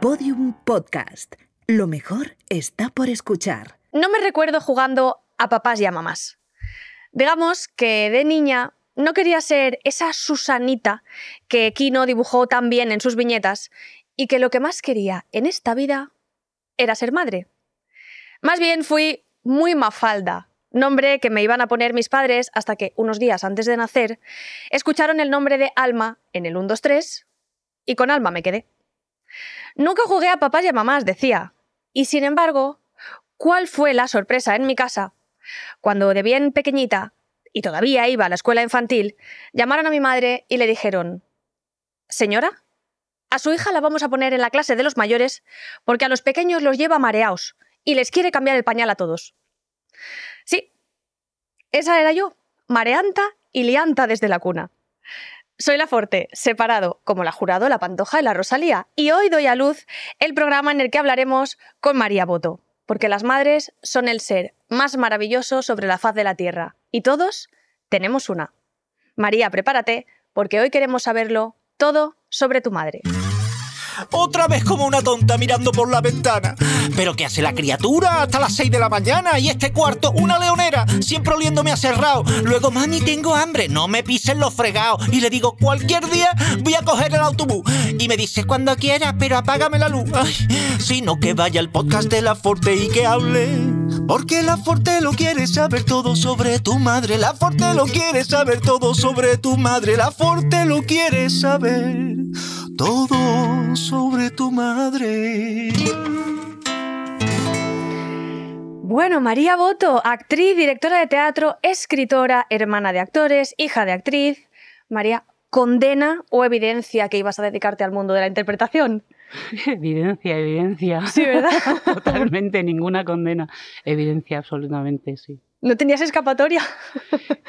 Podium Podcast. Lo mejor está por escuchar. No me recuerdo jugando a papás y a mamás. Digamos que de niña no quería ser esa Susanita que Kino dibujó tan bien en sus viñetas y que lo que más quería en esta vida era ser madre. Más bien fui muy mafalda, nombre que me iban a poner mis padres hasta que, unos días antes de nacer, escucharon el nombre de Alma en el 1, 2, 3 y con Alma me quedé. Nunca jugué a papás y a mamás, decía. Y sin embargo, ¿cuál fue la sorpresa en mi casa? Cuando de bien pequeñita, y todavía iba a la escuela infantil, llamaron a mi madre y le dijeron, Señora, a su hija la vamos a poner en la clase de los mayores porque a los pequeños los lleva mareados y les quiere cambiar el pañal a todos. Sí, esa era yo, mareanta y lianta desde la cuna. Soy La Forte, separado como la jurado, la Pantoja y la Rosalía, y hoy doy a luz el programa en el que hablaremos con María Boto, porque las madres son el ser más maravilloso sobre la faz de la Tierra, y todos tenemos una. María, prepárate, porque hoy queremos saberlo todo sobre tu madre. Otra vez como una tonta mirando por la ventana. ¿Pero qué hace la criatura hasta las 6 de la mañana? Y este cuarto, una leonera, siempre oliéndome a cerrado. Luego, mami, tengo hambre, no me pisen los fregados. Y le digo, cualquier día voy a coger el autobús. Y me dice, cuando quieras, pero apágame la luz. Ay, sino que vaya al podcast de la Forte y que hable porque la Forte lo quiere saber todo sobre tu madre. La Forte lo quiere saber todo sobre tu madre. La Forte lo quiere saber todo sobre tu madre. Bueno, María Boto, actriz, directora de teatro, escritora, hermana de actores, hija de actriz. María, ¿condena o evidencia que ibas a dedicarte al mundo de la interpretación? Evidencia, evidencia. Sí, ¿verdad? Totalmente, ninguna condena. Evidencia, absolutamente, sí. ¿No tenías escapatoria?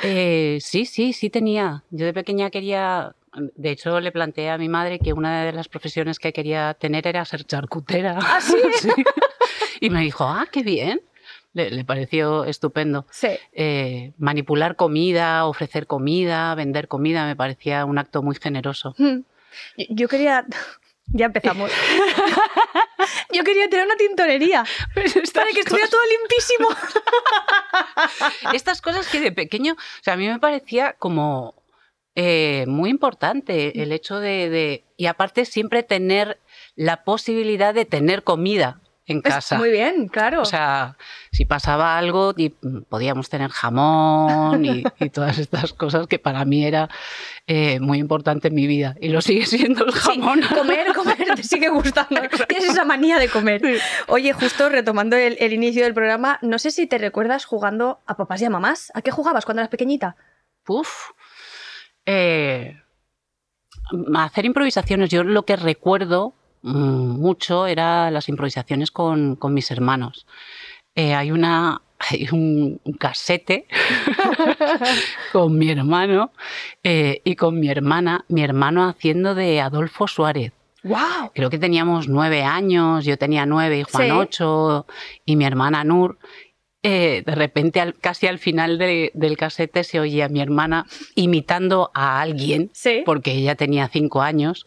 Eh, sí, sí, sí tenía. Yo de pequeña quería, de hecho le planteé a mi madre que una de las profesiones que quería tener era ser charcutera. ¿Ah, sí? Y me dijo, ah, qué bien. Le, pareció estupendo. Sí. Eh, manipular comida, ofrecer comida, vender comida, me parecía un acto muy generoso. Hmm. Yo quería ya empezamos. Yo quería tener una tintorería para que estuviera todo limpísimo. estas cosas que de pequeño, o sea, a mí me parecía como eh, muy importante el mm. hecho de, Y aparte siempre tener la posibilidad de tener comida en pues, casa. Muy bien, claro. O sea, si pasaba algo, podíamos tener jamón y, todas estas cosas que para mí era eh, muy importante en mi vida. Y lo sigue siendo el jamón. comer, comer, te sigue gustando. Tienes esa manía de comer. Oye, justo retomando el, inicio del programa, no sé si te recuerdas jugando a papás y a mamás. ¿A qué jugabas cuando eras pequeñita? Puf. Eh, hacer improvisaciones, yo lo que recuerdo mucho eran las improvisaciones con, con mis hermanos. Eh, hay una hay un, casete con mi hermano eh, y con mi hermana, mi hermano haciendo de Adolfo Suárez. Creo que teníamos nueve años, yo tenía nueve y Juan ocho y mi hermana Nur. Eh, de repente, casi al final del casete, se oía mi hermana imitando a alguien, porque ella tenía cinco años,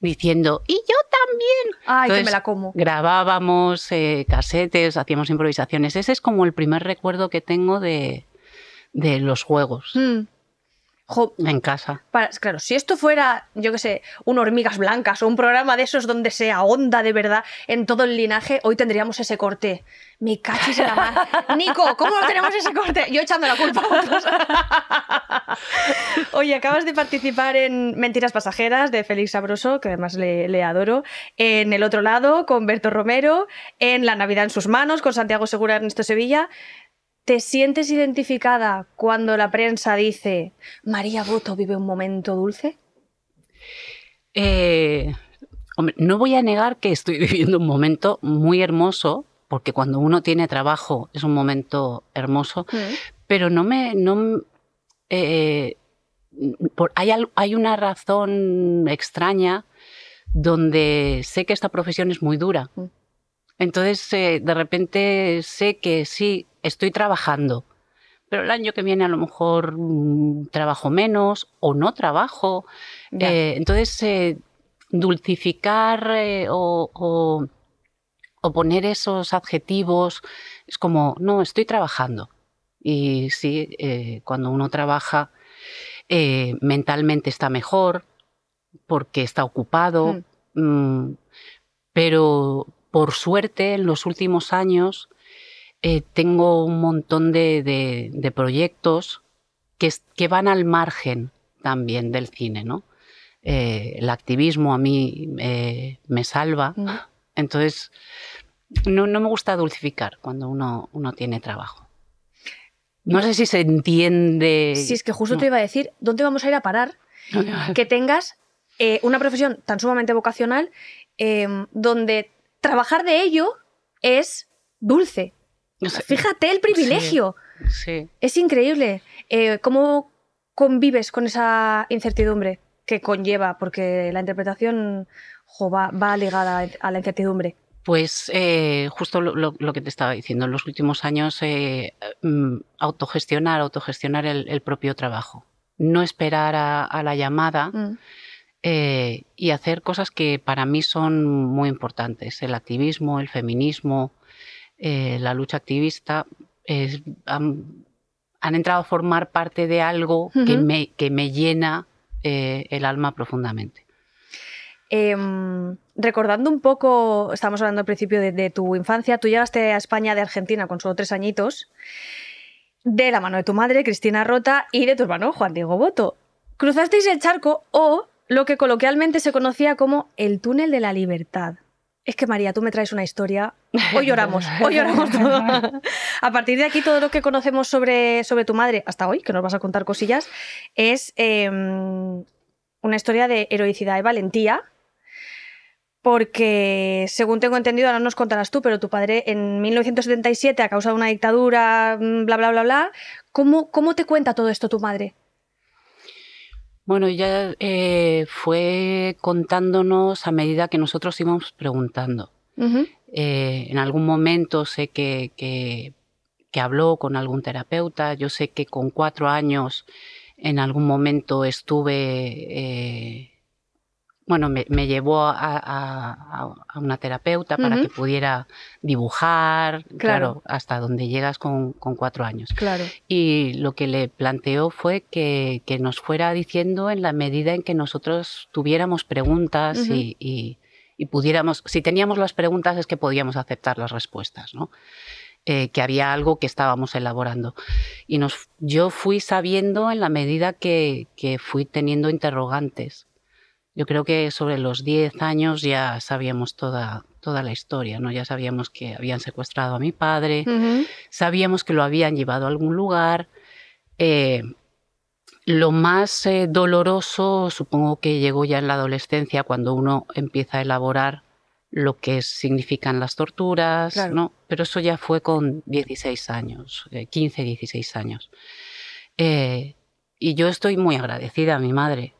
diciendo, y yo también. Ay, me la como. Grabábamos eh, casetes, hacíamos improvisaciones. Ese es como el primer recuerdo que tengo de, los juegos. Mm en casa. Para, claro, si esto fuera, yo qué sé, un hormigas blancas o un programa de esos donde se ahonda de verdad en todo el linaje, hoy tendríamos ese corte. Mi cachis en la Nico, ¿cómo no tenemos ese corte? Yo echando la culpa a Oye, acabas de participar en Mentiras Pasajeras de Félix Sabroso, que además le, le adoro. En El Otro Lado con Berto Romero. En La Navidad en sus manos con Santiago Segura Ernesto Sevilla. ¿Te sientes identificada cuando la prensa dice María Boto vive un momento dulce? Eh, no voy a negar que estoy viviendo un momento muy hermoso, porque cuando uno tiene trabajo es un momento hermoso, mm. pero no me. No, eh, hay, una razón extraña donde sé que esta profesión es muy dura. Mm. Entonces, eh, de repente sé que sí, estoy trabajando, pero el año que viene a lo mejor mm, trabajo menos o no trabajo. Eh, entonces, eh, dulcificar eh, o, poner esos adjetivos es como, no, estoy trabajando. Y sí, cuando uno trabaja, mentalmente está mejor porque está ocupado, mm. Mm, pero por suerte en los últimos años eh, tengo un montón de, de, proyectos que, que, van al margen también del cine, ¿no? Eh, el activismo a mí eh, me salva, mm. entonces no, no, me gusta dulcificar cuando uno, uno tiene trabajo. No sé si se entiende. Sí, es que justo te iba a decir, ¿dónde vamos a ir a parar? que tengas una profesión tan sumamente vocacional donde trabajar de ello es dulce. Fíjate el privilegio. Es increíble. Eh, ¿Cómo convives con esa incertidumbre que conlleva? Porque la interpretación va, ligada a la incertidumbre. Pues eh, justo lo, que te estaba diciendo, en los últimos años eh, mm, autogestionar, autogestionar el, propio trabajo, no esperar a, la llamada. Mm. y hacer cosas que para mí son muy importantes, el activismo, el feminismo, eh, la lucha activista, han, entrado a formar parte de algo que, me, llena eh, el alma profundamente. Em, recordando un poco, estamos hablando al principio de, de, tu infancia, tú llegaste a España de Argentina con solo tres añitos, de la mano de tu madre, Cristina Rota, y de tu hermano, Juan Diego Boto. Cruzasteis el charco o lo que coloquialmente se conocía como el túnel de la libertad es que María, tú me traes una historia, hoy lloramos, hoy lloramos todo. a partir de aquí, todo lo que conocemos sobre, sobre tu madre, hasta hoy, que nos vas a contar cosillas, es em, una historia de heroicidad y valentía, porque según tengo entendido, ahora nos contarás tú, pero tu padre en 1977, a causa de una dictadura, mm, bla, bla, bla, bla, cómo te cuenta todo esto tu madre? Bueno, ya eh, fue contándonos a medida que nosotros íbamos preguntando. Eh, en algún momento sé que, que, habló con algún terapeuta, yo sé que con cuatro años en algún momento estuve eh, bueno, me, llevó a, una terapeuta para que pudiera dibujar, claro. hasta donde llegas con, cuatro años. Claro. Y lo que le planteó fue que, nos fuera diciendo en la medida en que nosotros tuviéramos preguntas y, pudiéramos, si teníamos las preguntas es que podíamos aceptar las respuestas, ¿no? Eh, que había algo que estábamos elaborando. Y nos, yo fui sabiendo en la medida que fui teniendo interrogantes yo creo que sobre los 10 años ya sabíamos toda, toda la historia, ¿no? Ya sabíamos que habían secuestrado a mi padre, sabíamos que lo habían llevado a algún lugar. Eh, lo más eh, doloroso supongo que llegó ya en la adolescencia, cuando uno empieza a elaborar lo que significan las torturas, ¿no? Pero eso ya fue con 16 años, 15, eh, 16 años. y yo estoy muy agradecida a mi madre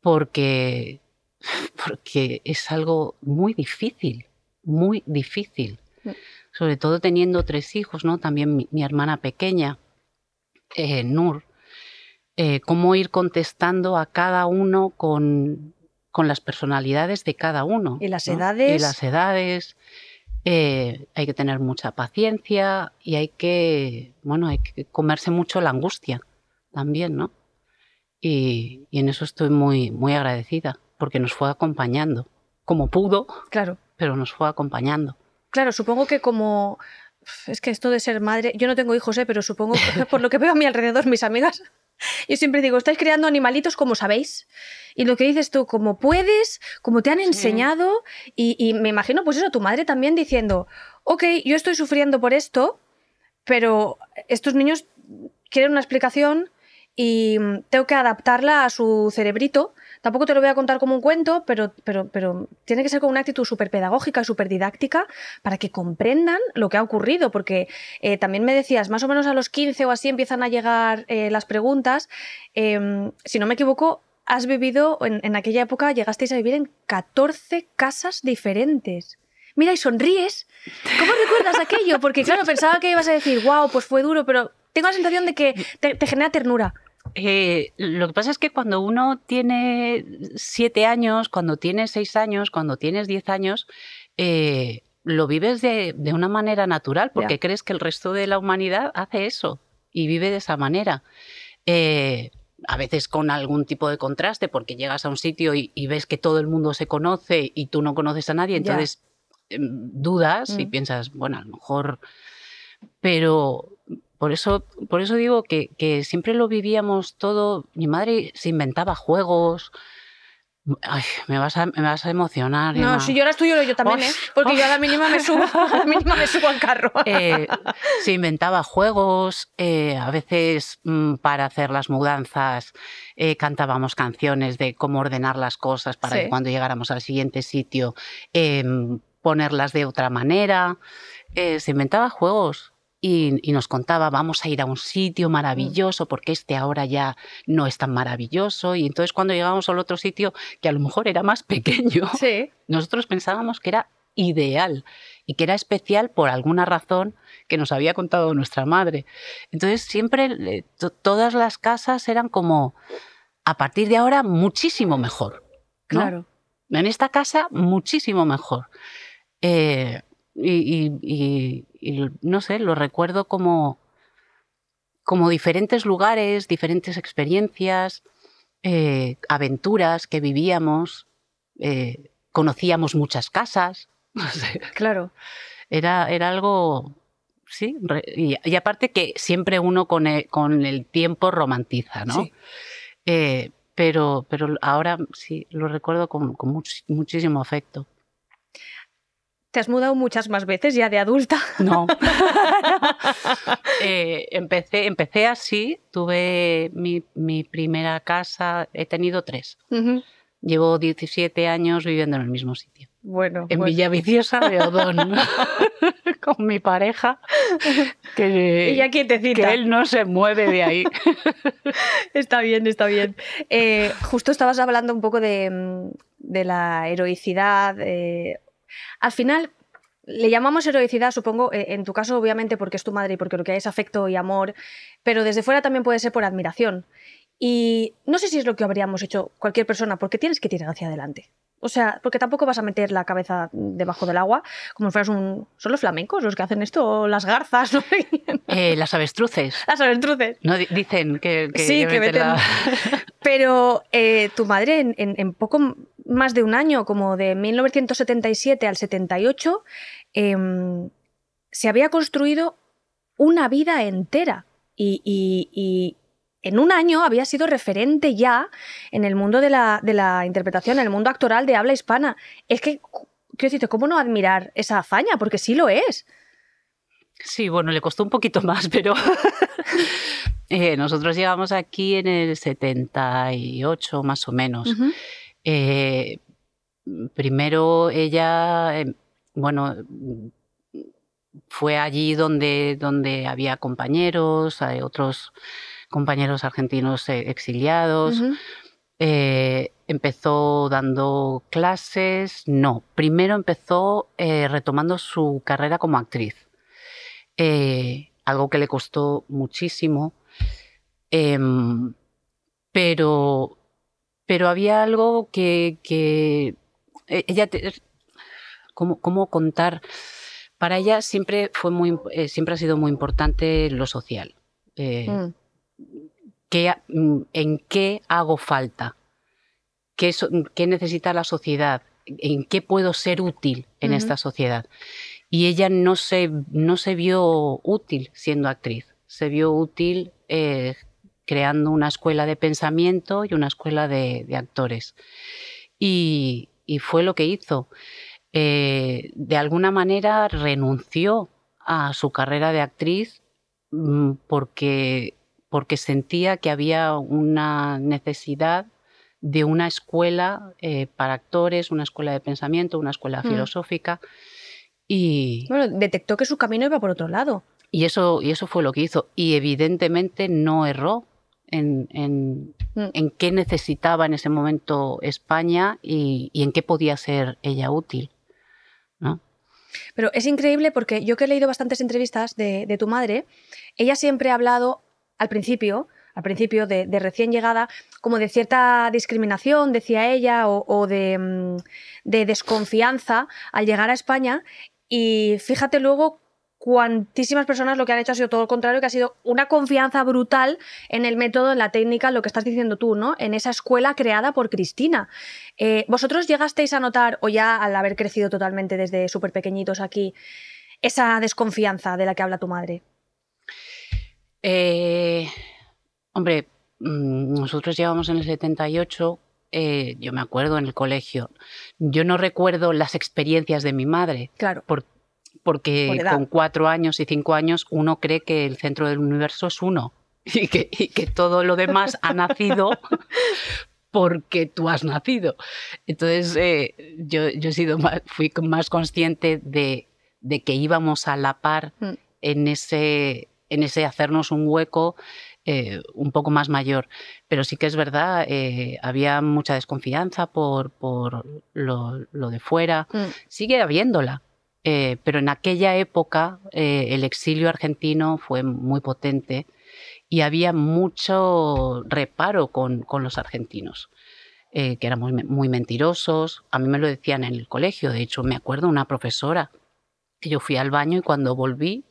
porque, porque es algo muy difícil, muy difícil. Mm. Sobre todo teniendo tres hijos, ¿no? También mi, hermana pequeña, eh, Nur. Eh, cómo ir contestando a cada uno con, las personalidades de cada uno. Y las edades. Y las edades. Eh, hay que tener mucha paciencia y hay que, bueno, hay que comerse mucho la angustia también, ¿no? y, en eso estoy muy, muy agradecida, porque nos fue acompañando, como pudo, claro. pero nos fue acompañando. Claro, supongo que como... Es que esto de ser madre, yo no tengo hijos, ¿eh? pero supongo, por lo que veo a mi alrededor, mis amigas, yo siempre digo, estáis creando animalitos como sabéis. Y lo que dices tú, como puedes, como te han enseñado. Y, y, me imagino, pues eso, tu madre también diciendo, ok, yo estoy sufriendo por esto, pero estos niños quieren una explicación, y mm, tengo que adaptarla a su cerebrito. Tampoco te lo voy a contar como un cuento, pero, pero, pero tiene que ser con una actitud súper pedagógica, súper didáctica, para que comprendan lo que ha ocurrido, porque eh, también me decías, más o menos a los 15 o así empiezan a llegar eh, las preguntas. Em, si no me equivoco, has vivido, en, aquella época llegasteis a vivir en 14 casas diferentes mira y sonríes. ¿Cómo recuerdas aquello? Porque claro, pensaba que ibas a decir, wow, pues fue duro, pero tengo la sensación de que te genera ternura. Eh, lo que pasa es que cuando uno tiene siete años, cuando tienes seis años, cuando tienes diez años, eh, lo vives de, una manera natural porque crees que el resto de la humanidad hace eso y vive de esa manera. Eh, a veces con algún tipo de contraste porque llegas a un sitio y, ves que todo el mundo se conoce y tú no conoces a nadie, entonces em, dudas y mm. piensas, bueno, a lo mejor... Pero, por eso, por eso digo que, siempre lo vivíamos todo. Mi madre se inventaba juegos, me vas a, emocionar. No, si si lloras tú, lo yo también, ¿eh? Porque yo a la mínima me subo, a la mínima me subo al carro. Eh, se inventaba juegos, eh, a veces mm, para hacer las mudanzas eh, cantábamos canciones de cómo ordenar las cosas para que cuando llegáramos al siguiente sitio em, ponerlas de otra manera. se inventaba juegos y, nos contaba, vamos a ir a un sitio mm. maravilloso porque este ahora ya no es tan maravilloso. Y entonces cuando llegamos al otro sitio, que a lo mejor era más pequeño, nosotros pensábamos que era ideal y que era especial por alguna razón que nos había contado nuestra madre. Entonces siempre eh, todas las casas eran como, a partir de ahora, muchísimo mejor. Claro. En esta casa, muchísimo mejor. Eh, y, no sé, lo recuerdo como, como diferentes lugares, diferentes experiencias, eh, aventuras que vivíamos, eh, conocíamos muchas casas. Claro. Era, era algo, sí, y, aparte que siempre uno con e, el, tiempo romantiza, ¿no? Eh, pero, pero ahora sí, lo recuerdo con, muchísimo afecto. ¿Te has mudado muchas más veces ya de adulta? No. Eh, empecé, empecé así, tuve mi, primera casa, he tenido tres. Llevo 17 años viviendo en el mismo sitio. Bueno. En Villaviciosa de Odón. con mi pareja. Que, ya te Que él no se mueve de ahí. está bien, está bien. Eh, justo estabas hablando un poco de, mm, la heroicidad. Eh, al final, le llamamos heroicidad, supongo, eh, en tu caso obviamente porque es tu madre y porque lo que hay es afecto y amor, pero desde fuera también puede ser por admiración. Y no sé si es lo que habríamos hecho cualquier persona, porque tienes que tirar hacia adelante. O sea, porque tampoco vas a meter la cabeza debajo del agua como si fueras un... ¿Son los flamencos los que hacen esto? ¿O las garzas? Eh, las avestruces. Las avestruces. No, dicen que... sí, que meten... Pero eh, tu madre en poco más de un año, como de 1977 al 78, em, se había construido una vida entera y, en un año había sido referente ya en el mundo de la, interpretación, en el mundo actoral de habla hispana. Es que, quiero decirte, ¿cómo no admirar esa hazaña? Porque sí lo es. Sí, bueno, le costó un poquito más, pero eh, nosotros llegamos aquí en el 78 más o menos. Eh, primero ella, em, bueno, fue allí donde, donde había compañeros, otros compañeros argentinos eh, exiliados. Eh, empezó dando clases, no, primero empezó retomando su carrera como actriz, algo que le costó muchísimo, em, pero pero había algo que, que eh, ella, ¿cómo, ¿cómo, contar? Para ella siempre, fue muy, eh, siempre ha sido muy importante lo social. Eh, mm. mm, ¿En qué hago falta? ¿Qué, ¿Qué, necesita la sociedad? ¿En qué puedo ser útil en esta sociedad? Y ella no se, no se vio útil siendo actriz, se vio útil eh, creando una escuela de pensamiento y una escuela de, actores. Y, fue lo que hizo. Eh, de alguna manera renunció a su carrera de actriz mm, porque, porque sentía que había una necesidad de una escuela eh, para actores, una escuela de pensamiento, una escuela mm. filosófica. Y... Bueno, detectó que su camino iba por otro lado. Y eso, y eso fue lo que hizo. Y evidentemente no erró, Mm. en, qué necesitaba en ese momento España y, en qué podía ser ella útil. Pero es increíble porque yo que he leído bastantes entrevistas de, tu madre, ella siempre ha hablado al principio, al principio de, recién llegada, como de cierta discriminación, decía ella, o, de, mm, de, desconfianza al llegar a España. Y fíjate luego cuantísimas personas lo que han hecho ha sido todo lo contrario, que ha sido una confianza brutal en el método, en la técnica, en lo que estás diciendo tú, ¿no? En esa escuela creada por Cristina. Eh, ¿Vosotros llegasteis a notar, o ya al haber crecido totalmente desde súper pequeñitos aquí, esa desconfianza de la que habla tu madre? Eh, hombre, mm, nosotros llevamos en el 78, eh, yo me acuerdo en el colegio, yo no recuerdo las experiencias de mi madre. Claro porque con cuatro años y cinco años uno cree que el centro del universo es uno y que, que todo lo demás ha nacido porque tú has nacido. Entonces eh, yo, yo he sido fui más consciente de, de, que íbamos a la par mm. en ese, en ese hacernos un hueco eh, un poco más mayor. Pero sí que es verdad, eh, había mucha desconfianza por, por lo, de fuera. Mm. Sigue habiéndola. Eh, pero en aquella época eh, el exilio argentino fue muy potente y había mucho reparo con, los argentinos, eh, que éramos muy mentirosos. A mí me lo decían en el colegio, de hecho me acuerdo una profesora que yo fui al baño y cuando volví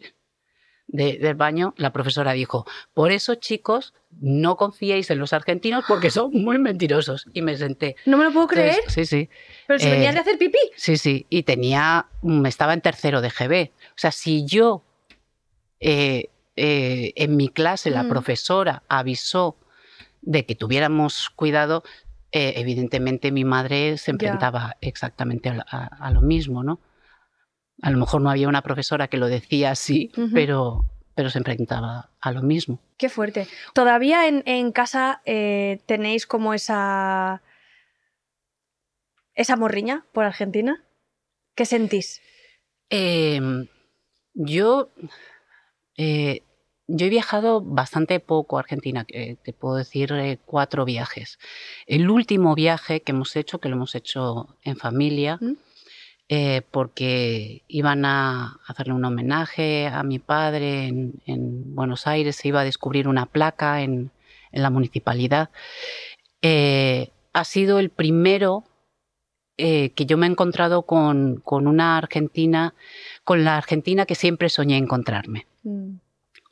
del baño, la profesora dijo, por eso chicos, no confiéis en los argentinos porque son muy mentirosos. Y me senté. No me lo puedo creer. Sí, sí. Pero se venían eh, de hacer pipí. Sí, sí. Y tenía, mm, estaba en tercero de GB. O sea, si yo eh, eh, en mi clase la mm. profesora avisó de que tuviéramos cuidado, evidentemente mi madre se enfrentaba exactamente a, lo mismo, ¿no? A lo mejor no había una profesora que lo decía así, pero, pero se enfrentaba a lo mismo. Qué fuerte. ¿Todavía en, casa eh, tenéis como esa, esa morriña por Argentina? ¿Qué sentís? Em, yo, eh, yo he viajado bastante poco a Argentina, eh, te puedo decir cuatro viajes. El último viaje que hemos hecho, que lo hemos hecho en familia, ¿Mm? Eh, porque iban a hacerle un homenaje a mi padre en, Buenos Aires, se iba a descubrir una placa en, la municipalidad. Eh, ha sido el primero eh, que yo me he encontrado con, una Argentina, con la Argentina que siempre soñé encontrarme, mm.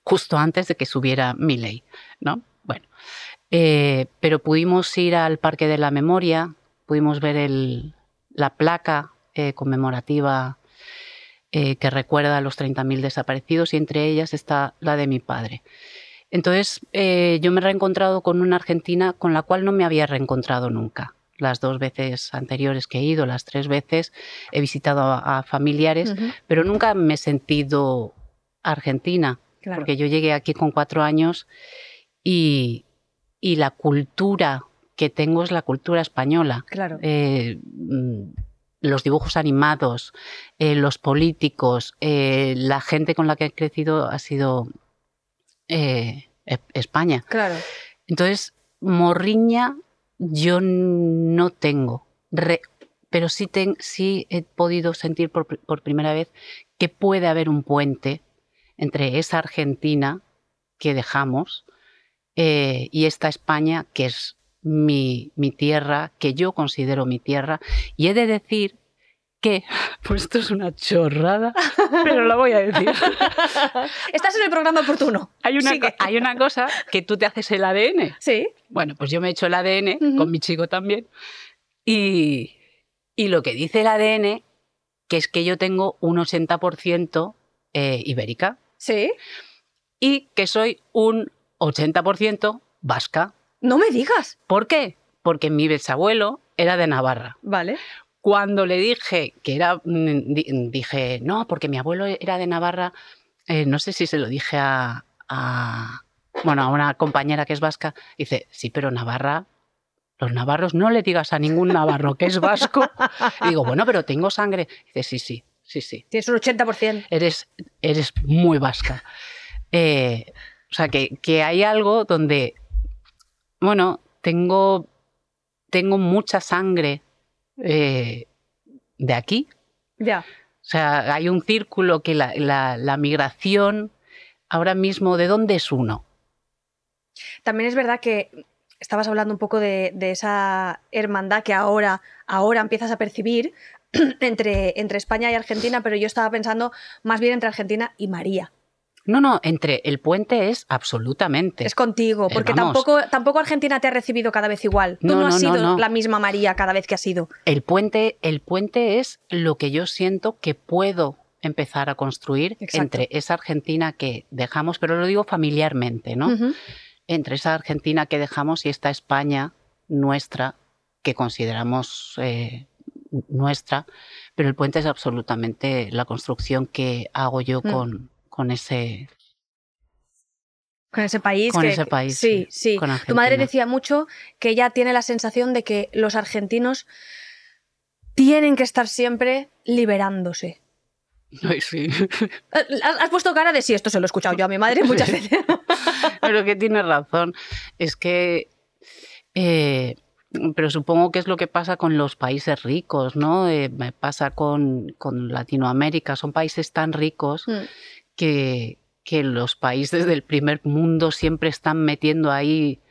justo antes de que subiera mi ley, ¿no? Bueno, pero pudimos ir al Parque de la Memoria, pudimos ver la placa eh, conmemorativa eh, que recuerda a los 30.000 desaparecidos y entre ellas está la de mi padre. Entonces eh, yo me he reencontrado con una Argentina con la cual no me había reencontrado nunca. Las dos veces anteriores que he ido, las tres veces, he visitado a, familiares, pero nunca me he sentido argentina, porque yo llegué aquí con cuatro años y, y la cultura que tengo es la cultura española. Claro. Eh, mm, los dibujos animados, eh, los políticos, eh, la gente con la que he crecido ha sido eh, España. Claro. Entonces, morriña yo no tengo, pero sí, he podido sentir por, primera vez que puede haber un puente entre esa Argentina que dejamos y esta España que es mi, tierra, que yo considero mi tierra. Y he de decir que, pues esto es una chorrada, pero lo voy a decir. Estás en el programa oportuno. Hay una, hay una cosa que tú te haces el ADN. Sí. Bueno, pues yo me he hecho el ADN con mi chico también. Y, lo que dice el ADN, que es que yo tengo un 80% eh, ibérica. Sí. Y que soy un 80% vasca. No me digas. ¿Por qué? Porque mi bisabuelo era de Navarra. Vale. Cuando le dije que era, mm, dije, no, porque mi abuelo era de Navarra, eh, no sé si se lo dije a, bueno, a una compañera que es vasca, dice, sí, pero Navarra los navarros no le digas a ningún navarro que es vasco. digo, bueno, pero tengo sangre. dice, sí, sí, sí, sí. Tienes un 80%. Eres, eres muy vasca. Eh, o sea, que, que, hay algo donde bueno, tengo, mucha sangre eh, de aquí. Ya. O sea, hay un círculo que la, migración ahora mismo, ¿de dónde es uno? También es verdad que estabas hablando un poco de, esa hermandad que ahora, ahora empiezas a percibir entre España y Argentina, pero yo estaba pensando más bien entre Argentina y María. No, no, entre el puente es absolutamente. Es contigo, eh, porque tampoco, tampoco Argentina te ha recibido cada vez igual. Tú no, has sido la misma María cada vez que has sido. El puente, el puente es lo que yo siento que puedo empezar a construir entre esa Argentina que dejamos, pero lo digo familiarmente, ¿no? Entre esa Argentina que dejamos y esta España nuestra que consideramos eh, nuestra, pero el puente es absolutamente la construcción que hago yo mm. con, con ese con ese país. Con ese país. Sí, eh, sí. tu madre decía mucho que ella tiene la sensación de que los argentinos tienen que estar siempre liberándose. Eh, has, puesto cara de sí, esto se lo he escuchado yo a mi madre muchas veces. Pero que tiene razón. Es que. Eh, pero supongo que es lo que pasa con los países ricos, ¿no? Me pasa con, Latinoamérica. Son países tan ricos mm que, los países del primer mundo siempre están metiendo ahí,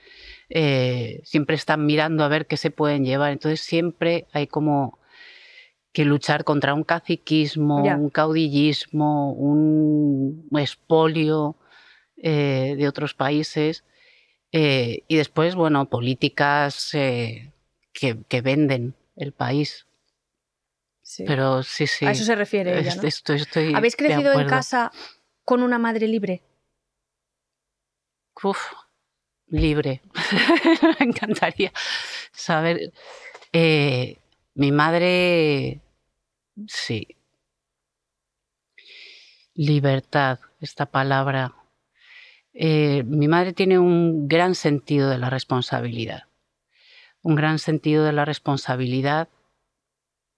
eh, siempre están mirando a ver qué se pueden llevar. Entonces siempre hay como que luchar contra un caciquismo, un caudillismo, un espolio eh, de otros países. Eh, y después, bueno, políticas que, venden el país. Pero sí, sí. A eso se refiere ella, ¿Habéis crecido en casa con una madre libre? Uf, libre. Me encantaría saber. Eh, mi madre, sí. Libertad, esta palabra. Eh, mi madre tiene un gran sentido de la responsabilidad. Un gran sentido de la responsabilidad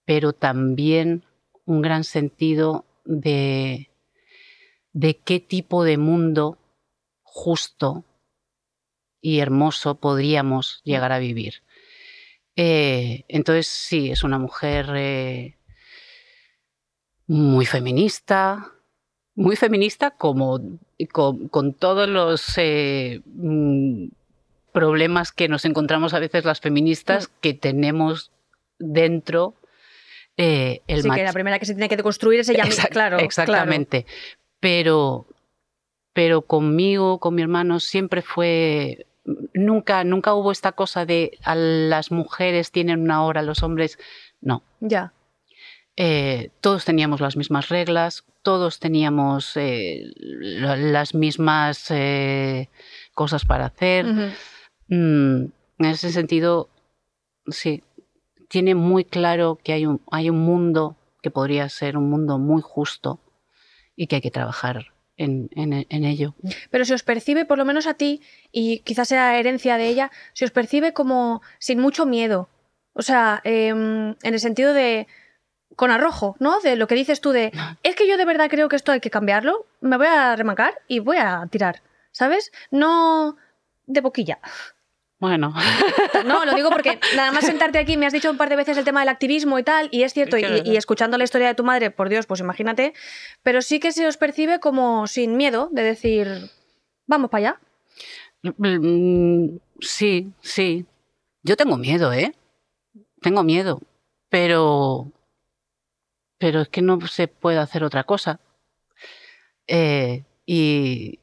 pero también un gran sentido de, qué tipo de mundo justo y hermoso podríamos mm. llegar a vivir. Eh, entonces, sí, es una mujer eh, muy feminista, muy feminista como con, todos los eh, mm, problemas que nos encontramos a veces las feministas mm. que tenemos dentro eh, que la primera que se tiene que deconstruir es ella claro. Exactamente. Pero, pero conmigo, con mi hermano, siempre fue. Nunca, nunca hubo esta cosa de a las mujeres tienen una hora, los hombres. No. Ya. Eh, todos teníamos las mismas reglas, todos teníamos eh, las mismas eh, cosas para hacer. Mm, en ese sentido, sí, tiene muy claro que hay un, hay un mundo que podría ser un mundo muy justo y que hay que trabajar en, en, ello. Pero si os percibe, por lo menos a ti, y quizás sea herencia de ella, se os percibe como sin mucho miedo. O sea, em, en el sentido de con arrojo, ¿no? De lo que dices tú de, es que yo de verdad creo que esto hay que cambiarlo, me voy a remacar y voy a tirar, ¿sabes? No de boquilla. Bueno. No, lo digo porque nada más sentarte aquí, me has dicho un par de veces el tema del activismo y tal, y es cierto, y, escuchando la historia de tu madre, por Dios, pues imagínate, pero sí que se os percibe como sin miedo de decir, vamos para allá. Mm, sí, sí. Yo tengo miedo, ¿eh? Tengo miedo, pero... Pero es que no se puede hacer otra cosa. Eh, y,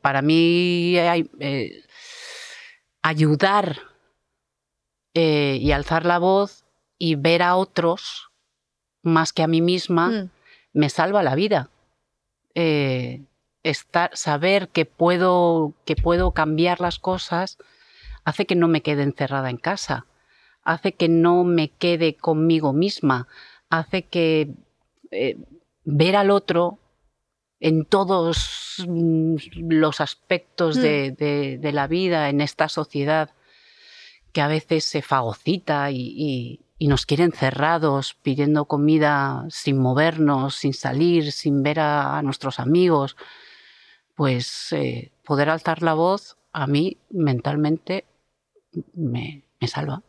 para mí hay... Eh, ayudar eh, y alzar la voz y ver a otros más que a mí misma mm. me salva la vida. Eh, estar, saber que puedo, que puedo cambiar las cosas hace que no me quede encerrada en casa, hace que no me quede conmigo misma, hace que eh, ver al otro en todos mm, los aspectos mm. de, la vida, en esta sociedad que a veces se fagocita y, nos quieren cerrados, pidiendo comida sin movernos, sin salir, sin ver a, nuestros amigos, pues eh, poder alzar la voz a mí mentalmente me salva.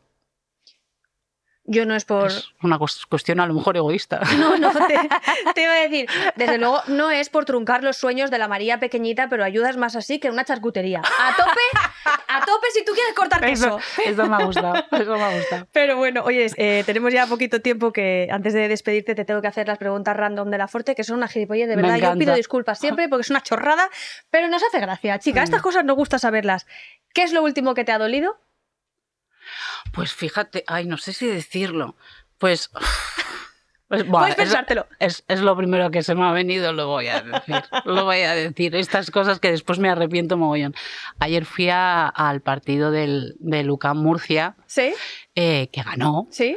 Yo no es por... una cuestión a lo mejor egoísta. No, no, te, iba a decir, desde luego no es por truncar los sueños de la María pequeñita, pero ayudas más así que una charcutería. A tope, a tope si tú quieres cortar queso. Eso, eso me ha gustado, Pero bueno, oye, eh, tenemos ya poquito tiempo que antes de despedirte te tengo que hacer las preguntas random de la fuerte que son una gilipollez, de verdad. Yo pido disculpas siempre porque es una chorrada, pero nos hace gracia, chica. Estas cosas nos gusta saberlas. ¿Qué es lo último que te ha dolido? Pues fíjate, ay, no sé si decirlo. Pues. pues bueno, Puedes pensártelo. Es, lo primero que se me ha venido, lo voy a decir. lo voy a decir. Estas cosas que después me arrepiento mogollón. Ayer fui a, al partido de Luca Murcia, ¿Sí? Eh, que ganó. Sí.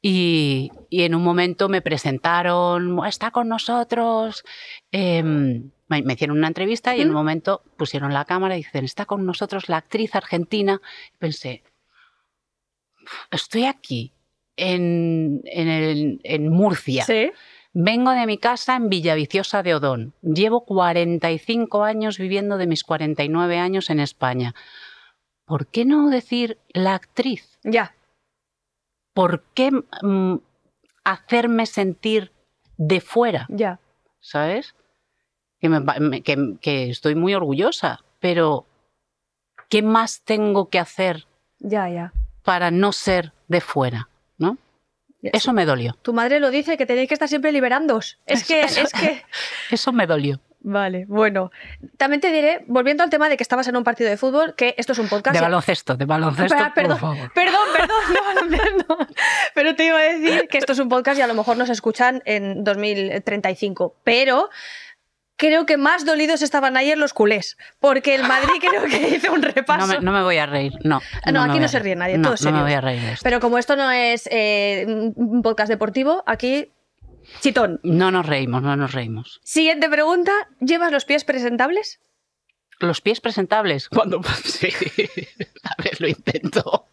Y, en un momento me presentaron, está con nosotros. Em, me, hicieron una entrevista y en un momento pusieron la cámara y dicen, está con nosotros la actriz argentina. Y pensé, estoy aquí, en, en, en Murcia. ¿Sí? Vengo de mi casa en Villaviciosa de Odón. Llevo 45 años viviendo de mis 49 años en España. ¿Por qué no decir la actriz? Ya. ¿Por qué mm, hacerme sentir de fuera? Ya. ¿Sabes? Que, me, que, que estoy muy orgullosa, pero ¿qué más tengo que hacer? Ya, ya para no ser de fuera, ¿no? Eso me dolió. Tu madre lo dice, que tenéis que estar siempre liberándos. Es que, es que... Eso me dolió. Vale, bueno. También te diré, volviendo al tema de que estabas en un partido de fútbol, que esto es un podcast. De baloncesto, de baloncesto. Ah, perdón, por perdón, perdón, perdón, Pero te iba a decir que esto es un podcast y a lo mejor nos escuchan en 2035. Pero creo que más dolidos estaban ayer los culés, porque el Madrid creo que hizo un repaso. No me, voy a reír, no. No, aquí no se ríe nadie, todo serio. No me voy a reír. Pero como esto no es eh, un podcast deportivo, aquí chitón. No nos reímos, no nos reímos. Siguiente pregunta, ¿llevas los pies presentables? Los pies presentables. Cuando sí, a ver, lo intento.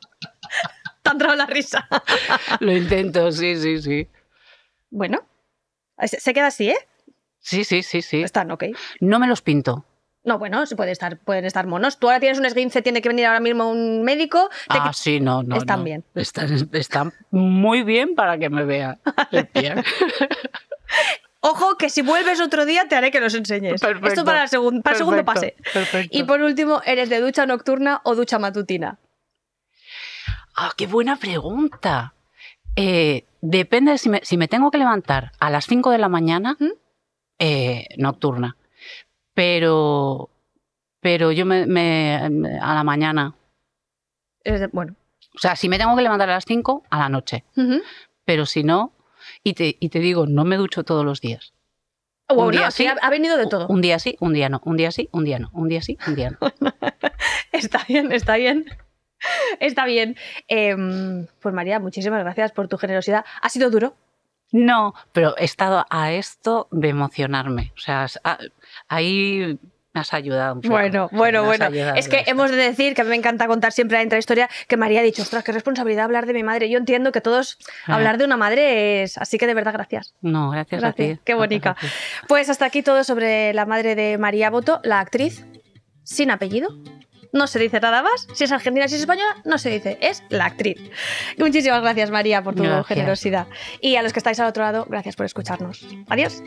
Te ha la risa. lo intento, sí, sí, sí. Bueno, se queda así, ¿eh? Sí, sí, sí, sí. Están ok. No me los pinto. No, bueno, puede estar, pueden estar monos. Tú ahora tienes un esguince, tiene que venir ahora mismo un médico. Ah, sí, no, no. Están bien. Están, muy bien para que me vea. Ojo, que si vuelves otro día te haré que los enseñes. Esto para, el, segundo pase. Y por último, ¿eres de ducha nocturna o ducha matutina? Ah, qué buena pregunta. Eh, depende si me, si me, tengo que levantar a las 5 de la mañana. ¿Mm? Eh, nocturna. Pero, pero yo me, a la mañana. bueno. O sea, si me tengo que levantar a las 5, a la noche. Pero si no, y te, digo, no me ducho todos los días. Oh, un día ha venido de todo. Un día sí, un día no, un día sí, un día no, un día sí, un día no. está bien, está bien. Está bien. Em, pues María, muchísimas gracias por tu generosidad. Ha sido duro, no, pero he estado a esto de emocionarme. O sea, ah, ahí me has ayudado un poco. Bueno, bueno, bueno. Es que hemos de decir, que a mí me encanta contar siempre la intrahistoria, que María ha dicho, ostras, qué responsabilidad hablar de mi madre. Yo entiendo que todos ah. hablar de una madre es... Así que de verdad, gracias. No, gracias, gracias. a ti. Qué bonita. Pues hasta aquí todo sobre la madre de María Boto, la actriz sin apellido, no se dice nada más. Si es argentina, si es española, no se dice. Es la actriz. Muchísimas gracias, María, por tu generosidad. Y a los que estáis al otro lado, gracias por escucharnos. Adiós.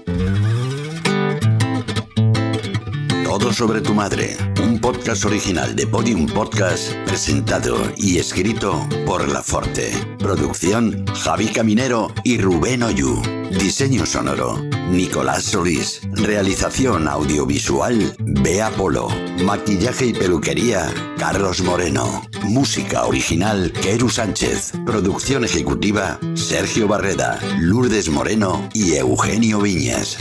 Todo sobre tu madre, un podcast original de Podium Podcast, presentado y escrito por La Forte. Producción: Javi Caminero y Rubén Oyu. Diseño sonoro: Nicolás Solís. Realización audiovisual: Bea Polo. Maquillaje y peluquería: Carlos Moreno. Música original: Keru Sánchez. Producción ejecutiva: Sergio Barreda, Lourdes Moreno y Eugenio Viñas.